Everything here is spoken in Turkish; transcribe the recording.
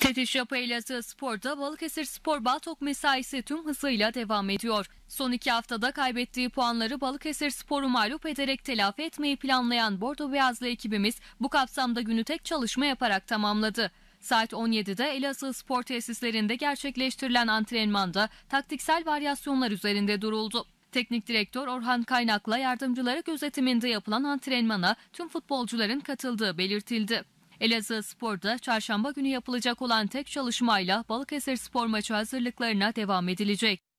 Tetiş Yapı Elazığ Spor'da Balıkesir Spor Baltok mesaisi tüm hızıyla devam ediyor. Son iki haftada kaybettiği puanları Balıkesir Spor'u mağlup ederek telafi etmeyi planlayan Bordo Beyazlı ekibimiz bu kapsamda günü tek çalışma yaparak tamamladı. Saat 17'de Elazığ Spor tesislerinde gerçekleştirilen antrenmanda taktiksel varyasyonlar üzerinde duruldu. Teknik direktör Orhan Kaynak'la yardımcıları gözetiminde yapılan antrenmana tüm futbolcuların katıldığı belirtildi. Elazığ Spor'da çarşamba günü yapılacak olan tek çalışmayla Balıkesir Spor maçı hazırlıklarına devam edilecek.